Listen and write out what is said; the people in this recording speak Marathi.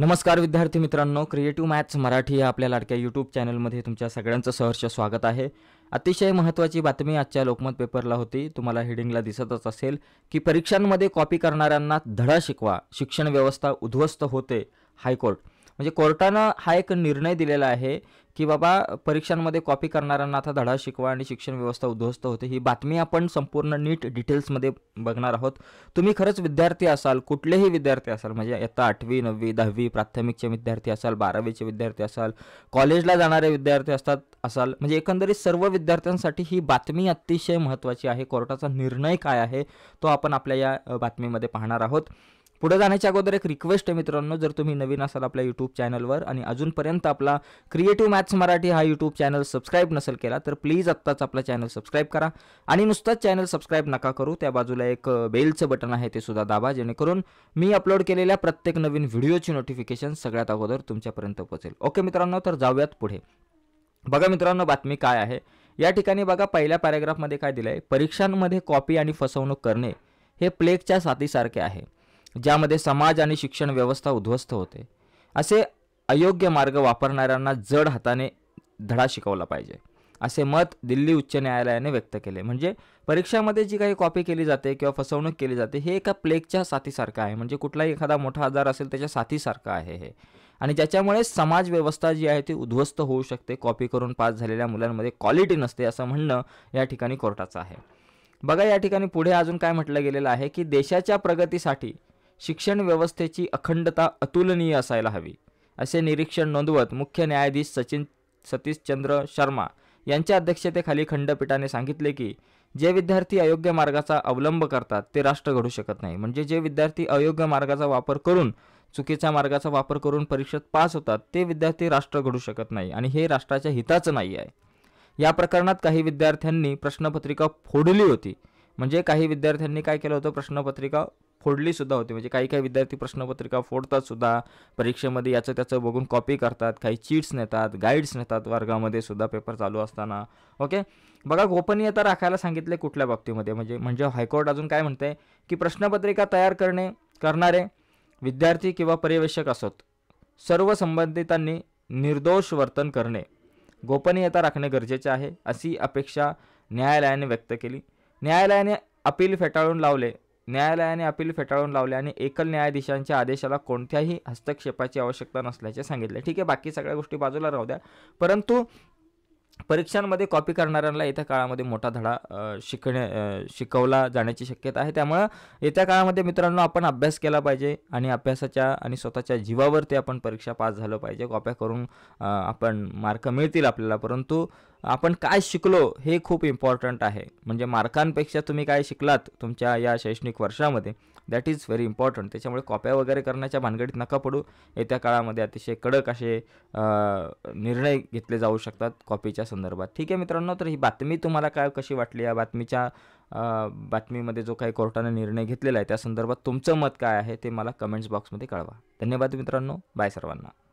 नमस्कार विद्यार्थी मित्रांनो क्रिएटिव्ह मॅथ्स मराठी या आपल्या लाडक्या यूट्यूब चॅनलमध्ये तुमच्या सगळ्यांचं सहर्ष स्वागत आहे अतिशय महत्त्वाची बातमी आजच्या लोकमत पेपरला होती तुम्हाला हेडिंगला दिसतच असेल की परीक्षांमध्ये कॉपी करणाऱ्यांना धडा शिकवा शिक्षण व्यवस्था उद्ध्वस्त होते हायकोर्ट म्हणजे कोर्टानं हा एक निर्णय दिलेला आहे की बाबा परीक्षांमध्ये कॉपी करणाऱ्यांना आता धडा शिकवा आणि शिक्षण व्यवस्था उद्ध्वस्त होते ही बातमी आपण संपूर्ण नीट डिटेल्समध्ये बघणार आहोत तुम्ही खरंच विद्यार्थी असाल कुठलेही विद्यार्थी असाल म्हणजे आता आठवी नववी दहावी प्राथमिकचे विद्यार्थी असाल बारावीचे विद्यार्थी असाल कॉलेजला जाणारे विद्यार्थी असतात असाल म्हणजे एकंदरीत सर्व विद्यार्थ्यांसाठी ही बातमी अतिशय महत्त्वाची आहे कोर्टाचा निर्णय काय आहे तो आपण आपल्या या बातमीमध्ये पाहणार आहोत पुढे जाण्याच्या अगोदर एक रिक्वेस्ट आहे मित्रांनो जर तुम्ही नवीन असाल आपल्या यूट्यूब चॅनलवर आणि अजूनपर्यंत आपला क्रिएटिव्ह मॅथ्स मराठी हा यूट्यूब चॅनल सबस्क्राईब नसेल केला तर प्लीज आत्ताच आपला चॅनल सबस्क्राईब करा आणि नुसताच चॅनल सबस्क्राईब नका करू त्या बाजूला एक बेलचं बटन आहे ते सुद्धा दाबा जेणेकरून मी अपलोड केलेल्या प्रत्येक नवीन व्हिडिओची नोटिफिकेशन सगळ्यात अगोदर तुमच्यापर्यंत पोहोचेल ओके मित्रांनो तर जाऊयात पुढे बघा मित्रांनो बातमी काय आहे या ठिकाणी बघा पहिल्या पॅरेग्राफमध्ये काय दिलं आहे परीक्षांमध्ये कॉपी आणि फसवणूक करणे हे प्लेगच्या साथीसारखे आहे ज्यामध्ये समाज आणि शिक्षण व्यवस्था उद्ध्वस्त होते असे अयोग्य मार्ग वापरणाऱ्यांना जड हाताने धडा शिकवला पाहिजे असे मत दिल्ली उच्च न्यायालयाने व्यक्त केले म्हणजे परीक्षामध्ये जी काही कॉपी केली जाते किंवा फसवणूक केली जाते हे एका प्लेगच्या साथीसारखं आहे म्हणजे कुठलाही एखादा मोठा आजार असेल त्याच्या साथीसारखं आहे हे आणि ज्याच्यामुळे समाज व्यवस्था जी आहे ती उद्ध्वस्त होऊ शकते कॉपी करून पास झालेल्या मुलांमध्ये क्वालिटी नसते असं म्हणणं या ठिकाणी कोर्टाचं आहे बघा या ठिकाणी पुढे अजून काय म्हटलं गेलेलं आहे की देशाच्या प्रगतीसाठी शिक्षण व्यवस्थेची अखंडता अतुलनीय असायला हवी असे निरीक्षण नोंदवत मुख्य न्यायाधीश सचिन सतीशचंद्र शर्मा यांच्या अध्यक्षतेखाली खंडपीठाने सांगितले की जे विद्यार्थी अयोग्य मार्गाचा अवलंब करतात ते राष्ट्र घडू शकत नाही म्हणजे जे विद्यार्थी अयोग्य मार्गाचा वापर करून चुकीच्या मार्गाचा वापर करून परीक्षेत पास होतात ते विद्यार्थी राष्ट्र घडू शकत नाही आणि हे राष्ट्राच्या हिताचं नाही आहे या प्रकरणात काही विद्यार्थ्यांनी प्रश्नपत्रिका फोडली होती म्हणजे काही विद्यार्थ्यांनी काय केलं होतं प्रश्नपत्रिका फोडलीसुद्धा होती म्हणजे काही काही विद्यार्थी प्रश्नपत्रिका फोडतात सुद्धा परीक्षेमध्ये याचं त्याचं बघून कॉपी करतात काही चीट्स नेतात गाईड्स नेतात वर्गामध्ये सुद्धा पेपर चालू असताना ओके बघा गोपनीयता राखायला सांगितले कुठल्या बाबतीमध्ये म्हणजे म्हणजे हायकोर्ट अजून काय म्हणते की प्रश्नपत्रिका तयार करणे करणारे विद्यार्थी किंवा पर्यवेक्षक असोत सर्व संबंधितांनी निर्दोष वर्तन करणे गोपनीयता राखणे गरजेचे आहे अशी अपेक्षा न्यायालयाने व्यक्त केली न्यायालयाने अपील फेटाळून लावले न्यायालयाने अपील फेटाळून लावले आणि एकल न्यायाधीशांच्या आदेशाला कोणत्याही हस्तक्षेपाची आवश्यकता नसल्याचे सांगितले ठीक आहे बाकी सगळ्या गोष्टी बाजूला राहू द्या परंतु परीक्षांमध्ये कॉपी करणाऱ्यांना येत्या काळामध्ये मोठा धडा शिकणे शिकवला जाण्याची शक्यता आहे त्यामुळं येत्या काळामध्ये मित्रांनो आपण अभ्यास केला पाहिजे आणि अभ्यासाच्या आणि स्वतःच्या जीवावरती आपण परीक्षा पास झालं पाहिजे कॉप्या करून आपण मार्क मिळतील आपल्याला परंतु आपण काय शिकलो हे खूप इम्पॉर्टंट आहे म्हणजे मार्कांपेक्षा तुम्ही काय शिकलात तुमच्या या शैक्षणिक वर्षामध्ये दॅट इज व्हेरी इम्पॉर्टंट त्याच्यामुळे कॉप्या वगैरे करण्याच्या भानगडीत नका पडू येत्या काळामध्ये अतिशय कडक असे निर्णय घेतले जाऊ शकतात कॉपीच्या संदर्भात ठीक आहे मित्रांनो तर ही बातमी तुम्हाला काय कशी वाटली या बातमीच्या बातमीमध्ये जो काही कोर्टाने निर्णय घेतलेला आहे त्या संदर्भात तुमचं मत काय आहे ते मला कमेंट्स बॉक्समध्ये कळवा धन्यवाद मित्रांनो बाय सर्वांना